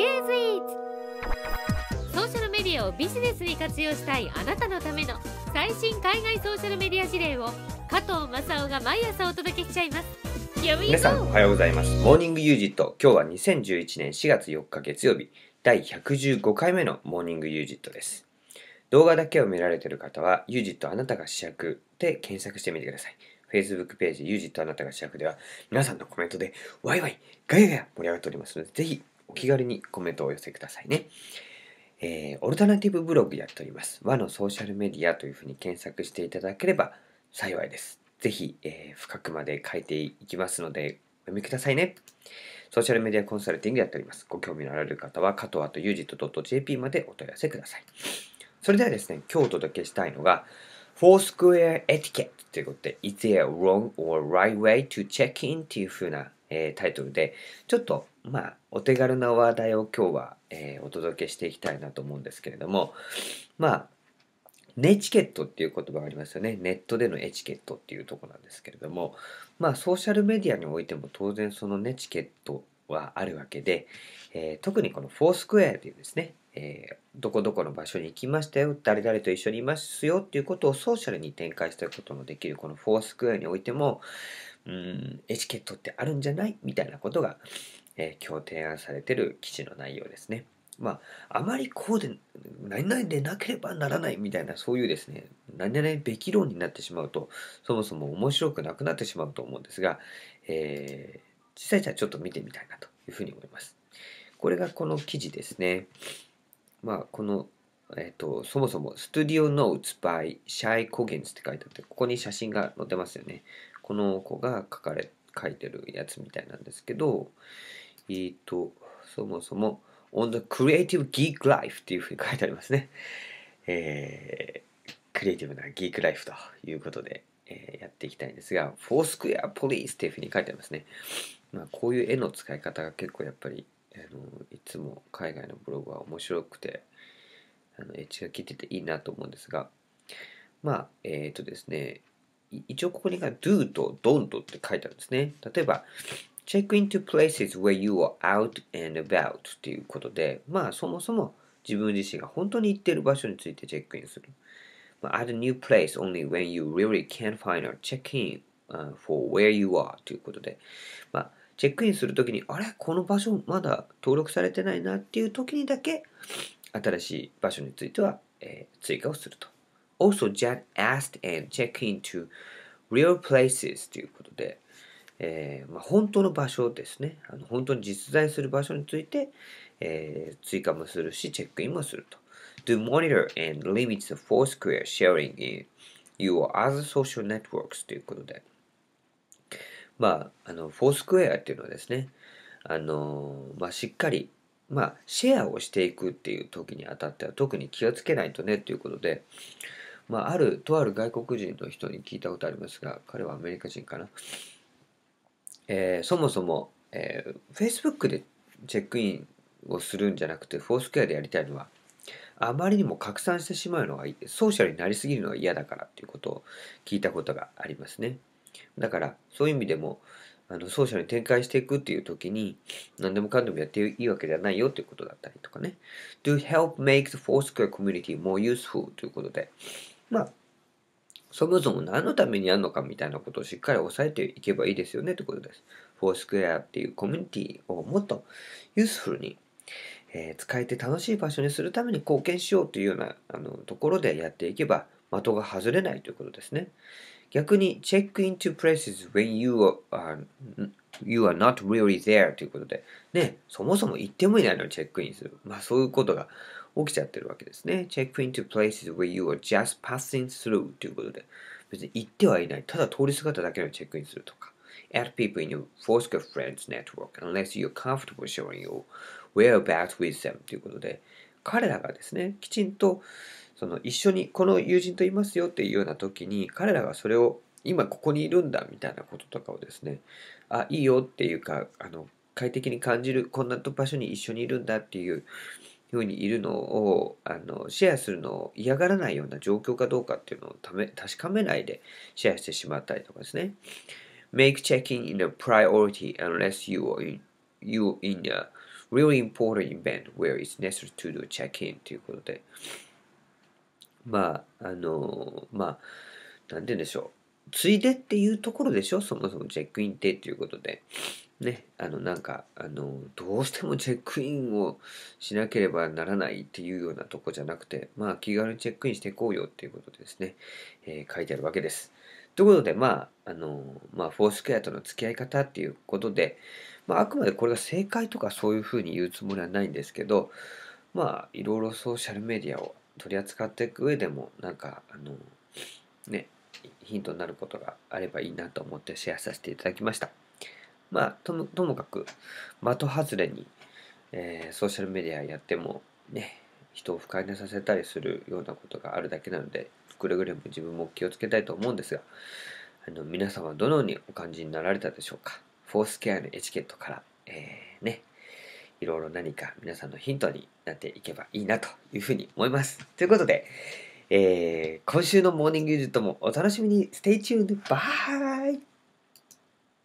リュスイーツソーシャルメディアをビジネスに活用したいあなたのための最新海外ソーシャルメディア事例を加藤正夫が毎朝お届けしちゃいます皆さんおはようございますモーニングユージット今日は2011年4月4日月曜日第115回目のモーニングユージットです動画だけを見られている方はユージットあなたが主役で検索してみてください Facebook ページ、ユージットあなたが主役では、皆さんのコメントで、ワイワイ、ガヤガヤ盛り上がっておりますので、ぜひお気軽にコメントをお寄せくださいね。えー、オルタナティブブログやっております。和のソーシャルメディアというふうに検索していただければ幸いです。ぜひ、えー、深くまで書いていきますので、お読みくださいね。ソーシャルメディアコンサルティングやっております。ご興味のある方は、加藤とユージット .jp までお問い合わせください。それではですね、今日お届けしたいのが、フォースクエアエティケットということで、Is there a wrong or right way to check in? っていうふうなえー、タイトルで、ちょっと、まあ、お手軽な話題を今日は、えー、お届けしていきたいなと思うんですけれども、まあ、ネチケットっていう言葉がありますよね。ネットでのエチケットっていうとこなんですけれども、まあ、ソーシャルメディアにおいても当然そのネチケットはあるわけで、えー、特にこのフォースクエアというですね、えー、どこどこの場所に行きましたよ、誰々と一緒にいますよっていうことをソーシャルに展開しくことのできるこのフォースクエアにおいても、うんエチケットってあるんじゃないみたいなことが、えー、今日提案されてる記事の内容ですね。まあ、あまりこうで、何々でなければならないみたいな、そういうですね、何々べき論になってしまうと、そもそも面白くなくなってしまうと思うんですが、えー、実際じゃあちょっと見てみたいなというふうに思います。これがこの記事ですね。まあ、この、えっ、ー、と、そもそも、ス t u d i o Notes by s h i c o g i n s って書いてあって、ここに写真が載ってますよね。この子が書かれ書いてるやつみたいなんですけどえっ、ー、とそもそも On the Creative Geek Life っていうふうに書いてありますね、えー、クリエイティブなギークライフということで、えー、やっていきたいんですがフォースクエアポリスとっていうふうに書いてありますね、まあ、こういう絵の使い方が結構やっぱりあのいつも海外のブログは面白くてあのエッジが効いてていいなと思うんですがまあえっ、ー、とですね一応ここにが do と don't って書いてあるんですね。例えば、check into places where you are out and about っていうことで、まあそもそも自分自身が本当に行っている場所についてチェックインする。まあ、at a new place only when you really can't find or check in、uh, for where you are ということで、まあチェックインするときに、あれこの場所まだ登録されてないなっていうときにだけ、新しい場所については、えー、追加をすると。also just asked and check into real places ということで、えーまあ、本当の場所ですねあの本当に実在する場所について、えー、追加もするしチェックインもすると Do monitor and limit the Foursquare sharing in your other social networks ということでまああのフォースクエアっていうのはですねあの、まあ、しっかりまあ、シェアをしていくっていう時にあたっては特に気をつけないとねっていうことで、まあ、ある、とある外国人の人に聞いたことありますが、彼はアメリカ人かな。えー、そもそも、えー、Facebook でチェックインをするんじゃなくて、フォースケアでやりたいのは、あまりにも拡散してしまうのがソーシャルになりすぎるのが嫌だからということを聞いたことがありますね。だから、そういう意味でも、あのソーシャルに展開していくっていう時に、何でもかんでもやっていいわけではないよということだったりとかね。To help make the Foursquare community more useful ということで、まあ、そもそも何のためにやるのかみたいなことをしっかり押さえていけばいいですよねってことです。フォースクエアっていうコミュニティをもっとユースフルに、えー、使えて楽しい場所にするために貢献しようというようなあのところでやっていけば的が外れないということですね。逆に check into places when you are You are not really there ということで、ね、そもそも行ってもいないのにチェックインする。まあそういうことが起きちゃってるわけですね。チェックイン n to places where you are just passing through ということで、別に行ってはいない。ただ通り姿だけのチェックインするとか。Add people in your f o s c u a Friends network unless you're comfortable s h o w i n g your whereabouts with them ということで、彼らがですね、きちんとその一緒にこの友人といますよっていうような時に、彼らがそれを今ここにいるんだみたいなこととかをですねあいいよっていうかあの快適に感じるこんな場所に一緒にいるんだっていうふうにいるのをあのシェアするのを嫌がらないような状況かどうかっていうのをため確かめないでシェアしてしまったりとかですね Make checking in a priority unless you are in, you in a really important event where it's necessary to do check-in ということでまああのまあ何て言うんでしょうついでっていうところでしょそもそもチェックインってっていうことで。ね、あのなんかあのどうしてもチェックインをしなければならないっていうようなとこじゃなくてまあ気軽にチェックインしていこうよっていうことですね、えー、書いてあるわけです。ということでまああの、まあ、フォースケアとの付き合い方っていうことで、まあ、あくまでこれが正解とかそういうふうに言うつもりはないんですけどまあいろいろソーシャルメディアを取り扱っていく上でもなんかあのねヒントになることがあればいいなと思ってシェアさせていただきました。まあ、ともともかく、的外れに、えー、ソーシャルメディアやっても、ね、人を不快にさせたりするようなことがあるだけなので、くれぐれも自分も気をつけたいと思うんですが、あの皆様どのようにお感じになられたでしょうか。フォースケアのエチケットから、えー、ね、いろいろ何か皆さんのヒントになっていけばいいなというふうに思います。ということで、えー、今週のモーニングユージットもお楽しみに。ステイチューンバイ